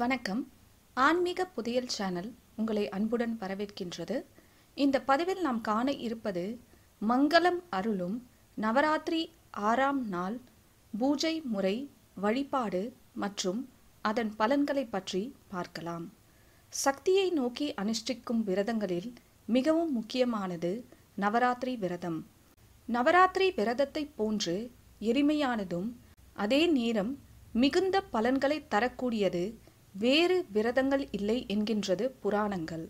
வணக்கம் ஆன்மீக புதியல் சேனல் உங்களை அன்புடன் வரவேற்கின்றது இந்த பதிவில் நாம் காண இருப்பது மங்களம் அருளும் நவராத்திரி ஆறாம் நாள் பூஜை முறை வழிபாடு மற்றும் அதன் பலன்களை பற்றி பார்க்கலாம் சக்தியை நோக்கி அனுஷ்டிக்கும் விரதங்களில் மிகவும் முக்கியமானது நவராத்திரி விரதம் நவராத்திரி விரதத்தை போன்று எளிமையானதும் அதே நேரம் மிகுந்த பலன்களை தரக்கூடியது வேறு விரதங்கள் இல்லை என்கின்றது புராணங்கள்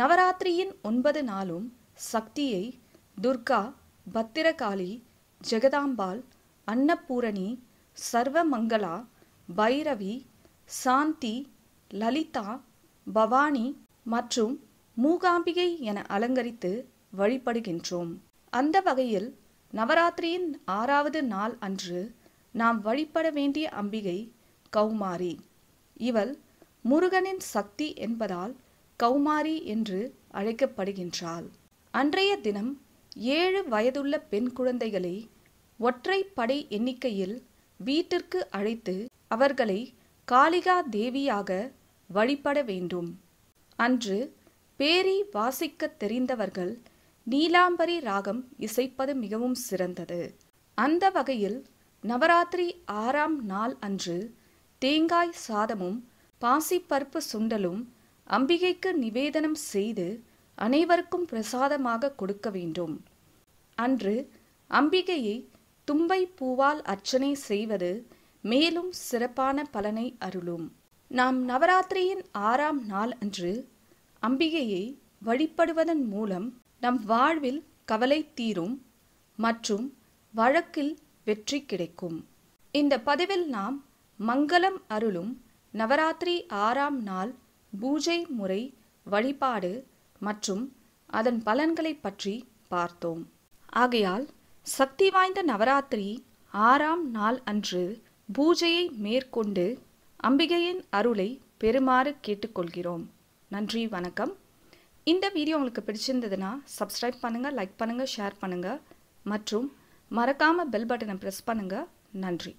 நவராத்திரியின் ஒன்பது நாளும் சக்தியை துர்கா பத்திரகாளி ஜெகதாம்பாள் அன்னபூரணி சர்வமங்களா பைரவி சாந்தி லலிதா பவானி மற்றும் மூகாம்பிகை என அலங்கரித்து வழிபடுகின்றோம் அந்த வகையில் நவராத்திரியின் ஆறாவது நாள் அன்று நாம் வழிபட வேண்டிய அம்பிகை கௌமாரி இவள் முருகனின் சக்தி என்பதால் கௌமாரி என்று அழைக்கப்படுகின்றாள் அன்றைய தினம் ஏழு வயதுள்ள பெண் குழந்தைகளை ஒற்றை படை எண்ணிக்கையில் வீட்டிற்கு அழைத்து அவர்களை காளிகா தேவியாக வழிபட வேண்டும் அன்று பேரி வாசிக்க தெரிந்தவர்கள் நீலாம்பரி ராகம் இசைப்பது மிகவும் சிறந்தது அந்த வகையில் நவராத்திரி ஆறாம் நாள் அன்று தேங்காய் சாதமும் பாசிப்பருப்பு சுண்டலும் அம்பிகைக்கு நிவேதனம் செய்து அனைவருக்கும் பிரசாதமாக கொடுக்க வேண்டும் அன்று அம்பிகையை தும்பை பூவால் அர்ச்சனை செய்வது மேலும் சிறப்பான பலனை அருளும் நாம் நவராத்திரியின் ஆறாம் நாள் அன்று அம்பிகையை வழிபடுவதன் மூலம் நம் வாழ்வில் கவலை தீரும் மற்றும் வழக்கில் வெற்றி கிடைக்கும் இந்த பதிவில் நாம் மங்களம் அருளும் நவராத்திரி ஆறாம் நாள் பூஜை முறை வழிபாடு மற்றும் அதன் பலன்களை பற்றி பார்த்தோம் ஆகையால் சக்தி வாய்ந்த நவராத்திரி ஆறாம் நாள் அன்று பூஜையை மேற்கொண்டு அம்பிகையின் அருளை பெறுமாறு கேட்டுக்கொள்கிறோம் நன்றி வணக்கம் இந்த வீடியோ உங்களுக்கு பிடிச்சிருந்ததுன்னா சப்ஸ்கிரைப் பண்ணுங்கள் லைக் பண்ணுங்கள் ஷேர் பண்ணுங்கள் மற்றும் மறக்காமல் பெல் பட்டனை ப்ரெஸ் பண்ணுங்கள் நன்றி